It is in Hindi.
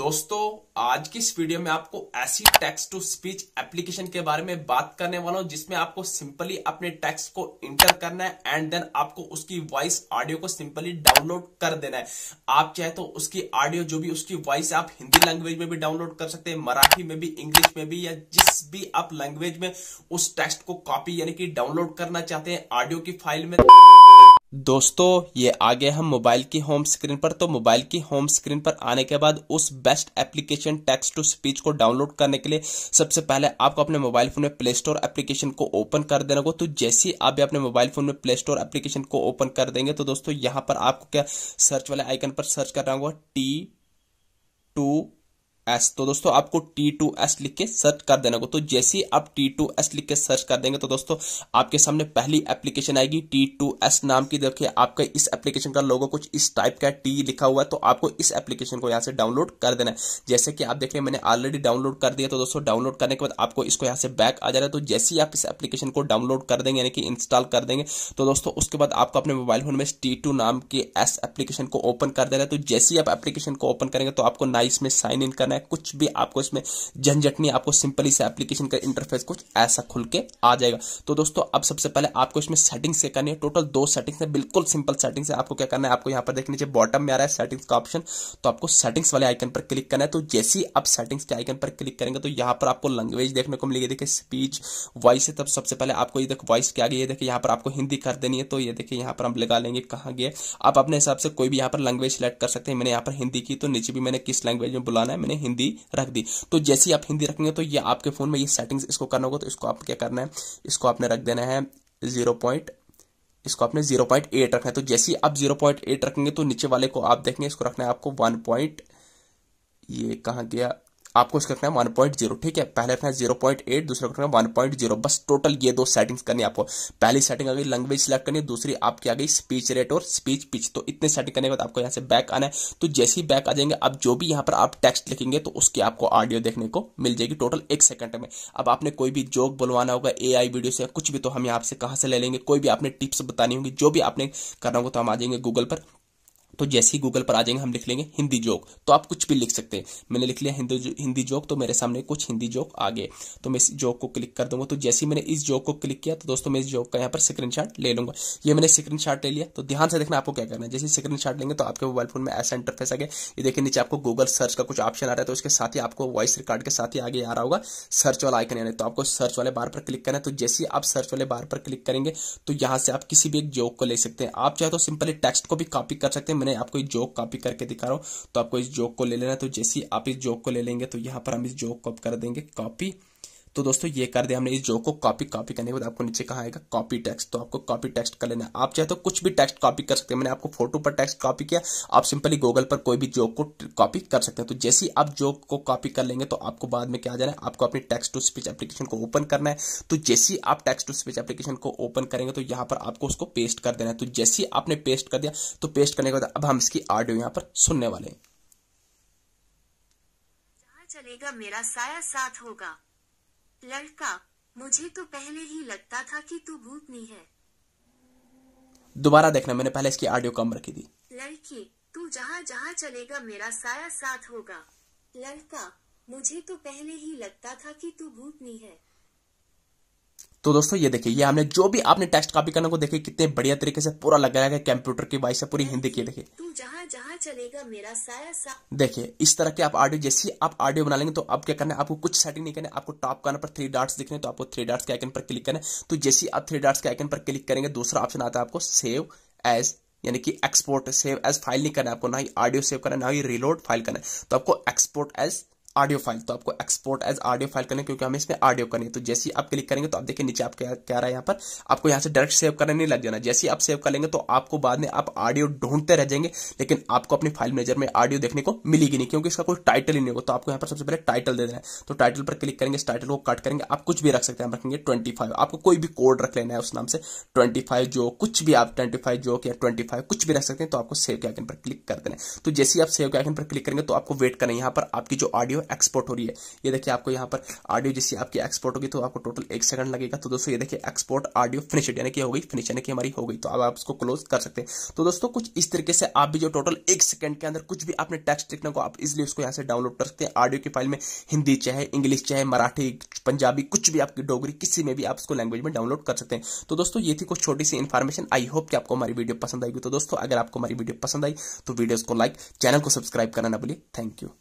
दोस्तों आज की इस वीडियो में आपको ऐसी टेक्स्ट टू स्पीच एप्लीकेशन के बारे में बात करने वाला हूं जिसमें आपको सिंपली अपने टेक्स्ट को इंटर करना है एंड देन आपको उसकी वॉइस ऑडियो को सिंपली डाउनलोड कर देना है आप चाहे तो उसकी ऑडियो जो भी उसकी वॉइस आप हिंदी लैंग्वेज में भी डाउनलोड कर सकते हैं मराठी में भी इंग्लिश में भी या जिस भी आप लैंग्वेज में उस टेक्स्ट को कॉपी यानी कि डाउनलोड करना चाहते हैं ऑडियो की फाइल में दोस्तों ये आ हम मोबाइल की होम स्क्रीन पर तो मोबाइल की होम स्क्रीन पर आने के बाद उस best application text to speech को डाउनलोड करने के लिए सबसे पहले आपको अपने मोबाइल फोन में प्ले स्टोर एप्लीकेशन को ओपन कर देना होगा तो जैसे ही आप अपने मोबाइल फोन में प्ले स्टोर एप्लीकेशन को ओपन कर देंगे तो दोस्तों यहां पर आपको क्या सर्च वाले आइकन पर सर्च करना होगा टी टू एस तो दोस्तों आपको टी टू एस लिख के सर्च कर देना को तो जैसे ही आप टी टू एस लिख के सर्च कर देंगे तो दोस्तों आपके सामने पहली एप्लीकेशन आएगी टी टू एस नाम की देखिए आपका इस एप्लीकेशन का लोगो कुछ इस टाइप का टी लिखा हुआ है तो आपको इस एप्लीकेशन को यहाँ से डाउनलोड कर देना है जैसे कि आप देख रहे मैंने ऑलरेडी डाउनलोड कर दिया तो दोस्तों डाउनलोड करने के बाद आपको इसको यहाँ से बैक आ जा रहा है तो जैसे ही आप इस एप्लीकेशन को डाउनलोड कर देंगे यानी कि इंस्टॉल कर देंगे तो दोस्तों उसके बाद आपको अपने मोबाइल फोन में टी टू नाम के एस एप्लीकेशन को ओपन कर देना है तो जैसे ही आप एप्लीकेशन को ओपन करेंगे तो आपको नाइस में साइन इन करना है कुछ भी आपको इसमें झंझट नहीं आपको सिंपली से एप्लीकेशन का इंटरफेस कुछ ऐसा खुल के आ जाएगा तो दोस्तों अब सबसे पहले आपको इसमें सेटिंग्स क्या करनी है टोटल दो सेटिंग्स है बिल्कुल सिंपल सेटिंग्स है आपको क्या करना है आपको यहाँ पर देखने नीचे बॉटम में आ रहा है सेटिंग्स का ऑप्शन तो आपको सेटिंग्स वाले आइकन पर क्लिक करना है तो जैसे ही आप सेटिंग्स के आइकन पर क्लिक करेंगे तो यहाँ पर आपको लैंग्वेज देखने को मिलेगी देखिए स्पीच वॉइस है तब सबसे पहले आपको ये देखो वॉइस क्या गई है देखिए यहाँ पर आपको हिंदी कर देनी है तो ये देखिए यहाँ पर हम लगा लेंगे कहाँ गए आप अपने हिसाब से कोई भी यहाँ पर लैंग्वेज सेलेक्ट कर सकते हैं मैंने यहाँ पर हिंदी की तो नीचे भी मैंने किस लैंग्वेज में बुलाना है मैंने हिंदी रख दी तो जैसे ही आप हिंदी रखेंगे तो ये आपके फ़ोन में ये सेटिंग्स इसको करना होगा तो इसको आप क्या करना है इसको आपने रख देना है जीरो पॉइंट इसको आपने जीरो पॉइंट एट रखना है तो जैसे ही आप जीरो पॉइंट एट रखेंगे तो नीचे वाले को आप देखेंगे इसको रखना है आपको वन पॉइंट ये कहा गया आपको इसका रखना है वन पॉइंट जीरो ठीक है पहले रखना है जीरो पॉइंट एट दूसरा रखना है वन पॉइंट जीरो बस टोटल ये दो सेटिंग्स करनी है आपको पहली सेटिंग आ गई लैंग्वेज सिलेक्ट करनी है दूसरी आपकी आ गई स्पीच रेट और स्पीच पिच तो इतने सेटिंग करने के बाद आपको यहाँ से बैक आना है तो जैसे ही बैक आ जाएंगे अब जो भी यहाँ पर आप टेक्स्ट लिखेंगे तो उसकी आपको ऑडियो देखने को मिल जाएगी टोटल एक सेकंड में अब आपने कोई भी जोक बुलवाना होगा ए वीडियो से कुछ भी तो हम यहाँ से कहाँ से ले लेंगे कोई भी आपने टिप्स बतानी होगी जो भी आपने करना होगा तो हम आ जाएंगे गूगल पर तो जैसे ही गूगल पर आ जाएंगे हम लिख लेंगे हिंदी जोक तो आप कुछ भी लिख सकते हैं मैंने लिख लिया हिंदी जो, हिंदी जोक तो मेरे सामने कुछ हिंदी जोक आ गए तो मैं इस जोक को क्लिक कर दूंगा तो जैसे ही मैंने इस जोक को क्लिक किया तो दोस्तों मैं इस जोक का यहाँ पर स्क्रीन ले लूंगा ये मैंने स्क्रीन ले लिया तो ध्यान से देखना आपको क्या करना है जैसे स्क्रीन लेंगे तो आपके मोबाइल फोन में ऐसा इंटरफेस आ गया ये देखिए नीचे आपको गूगल सर्च का कुछ ऑप्शन आ रहा है तो उसके साथ ही आपको वॉइस रिकॉर्ड के साथ ही आगे आ रहा होगा सर्च वाला आइकन यानी तो आपको सर्च वाले बार पर क्लिक करना है तो जैसे आप सर्च वाले बार पर क्लिक करेंगे तो यहाँ से आप किसी भी एक जोक को ले सकते हैं आप चाहे तो सिंपली टेक्स्ट को भी कॉपी कर सकते हैं मैंने आपको एक जोक कॉपी करके दिखा रहा हूं तो आपको इस जोक को ले लेना तो जैसे ही आप इस जोक को ले लेंगे तो यहां पर हम इस जोक को कर देंगे कॉपी तो दोस्तों ये कर दे हमने इस जोक को कॉपी कॉपी करने के बाद आपको नीचे कहा आएगा कॉपी टेक्स्ट तो आपको कॉपी टेक्स्ट कर लेना आप चाहे तो कुछ भी टेक्स्ट कॉपी कर सकते हैं मैंने आपको फोटो पर टेक्स्ट कॉपी किया आप सिंपली गूगल पर कोई भी जोक को कॉपी कर सकते हैं तो जैसे आप जोक को कॉपी कर लेंगे तो आपको बाद में क्या जाना है आपको अपनी टेक्स टू स्पीच एप्लीकेशन को ओपन करना है तो जैसे आप टेक्स टू स्पीच एप्लीकेशन को ओपन करेंगे तो यहाँ पर आपको उसको पेस्ट कर देना है तो जैसे आपने पेस्ट कर दिया तो पेस्ट करने के बाद अब हम इसकी ऑडियो यहाँ पर सुनने वाले हैं चलेगा मेरा साया साथ होगा लड़का मुझे तो पहले ही लगता था कि तू भूतनी है दोबारा देखना मैंने पहले इसकी ऑडियो कम रखी थी लड़की तू जहाँ जहाँ चलेगा मेरा साया साथ होगा लड़का मुझे तो पहले ही लगता था कि तू भूतनी है तो दोस्तों ये देखिए ये हमने जो भी आपने टेक्स्ट कॉपी करने को देखे कितने बढ़िया तरीके से पूरा लग रहा है कंप्यूटर की वाइस पूरी हिंदी की देखिए तू जहाँ जहाँ चलेगा मेरा साया सा देखिए इस तरह के आप ऑडियो जैसे आप ऑडियो बना लेंगे तो आप क्या करना है आपको कुछ सेटिंग नहीं करना आपको टॉप कॉर्नर पर थ्री डार्ट्स दिखने तो आपको थ्री डार्ट्स के आइकन पर क्लिक करना तो जैसे आप थ्री डार्ट्स के आइकन पर क्लिक करेंगे दूसरा ऑप्शन आता है आपको सेव एज यानी कि एक्सपोर्ट सेव एज फाइल नहीं करना है आपको ना ही ऑडियो सेव करना है ना ही रिलोड फाइल करना है तो आपको एक्सपोर्ट एज ऑडियो फाइल तो आपको एक्सपोर्ट एज ऑडियो फाइल करना क्योंकि हमें इसमें ऑडियो करनी है तो जैसे आप क्लिक करेंगे तो आप देखिए नीचे आप क्या क्या रहा है यहाँ पर आपको यहाँ से डायरेक्ट सेव करने नहीं लग जाना जैसे आप सेव कर लेंगे तो आपको बाद में आप ऑडियो ढूंढते रह जाएंगे लेकिन आपको अपनी फाइल मैनेजर में ऑडियो देखने को मिलेगी नहीं क्योंकि इसका कोई टाइटल ही नहीं होगा तो आपको यहाँ पर सबसे पहले टाइटल दे देना है तो टाइटल पर क्लिक करेंगे इस टाइटल को कट करेंगे आप कुछ भी रख सकते हैं रखेंगे ट्वेंटी आपको कोई भी कोड रख लेना है उस नाम से ट्वेंटी जो कुछ भी आप ट्वेंटी जो या ट्वेंटी कुछ भी रख सकते हैं तो आपको सेव के आइकन पर क्लिक कर देना तो जैसे आप सेव के आइकन पर क्लिक करेंगे तो आपको वेट करना है यहाँ पर आपकी जो ऑडियो एक्सपोर्ट हो रही है ये देखिए आपको यहाँ पर ऑडियो जिससे आपकी एक्सपोर्ट होगी तो आपको टोटल एक सेकंड लगेगा तो दोस्तों ये देखिए एक्सपोर्ट ऑडियो फिनिश यानी कि हो गई फिनिश यानी कि हमारी हो गई तो अब आप उसको क्लोज कर सकते हैं तो दोस्तों कुछ इस तरीके से आप भी जो टोटल एक सेकंड के अंदर कुछ भी आपने टेक्स्ट लिखने को आप इजिली उसको यहाँ से डाउनलोड कर सकते हैं ऑडियो की फाइल में हिंदी चाहे इंग्लिश चाहे मराठी पंजाबी कुछ भी आपकी डोगरी किसी में भी आप उसको लैंग्वेज में डाउनलोड कर सकते हैं तो दोस्तों ये थी कुछ छोटी सी इन्फॉर्मेशन आई होप कि आपको हमारी वीडियो पसंद आएगी तो दोस्तों अगर आपको हमारी वीडियो पसंद आई तो वीडियोस को लाइक चैनल को सब्सक्राइब करना ना भूलिए थैंक यू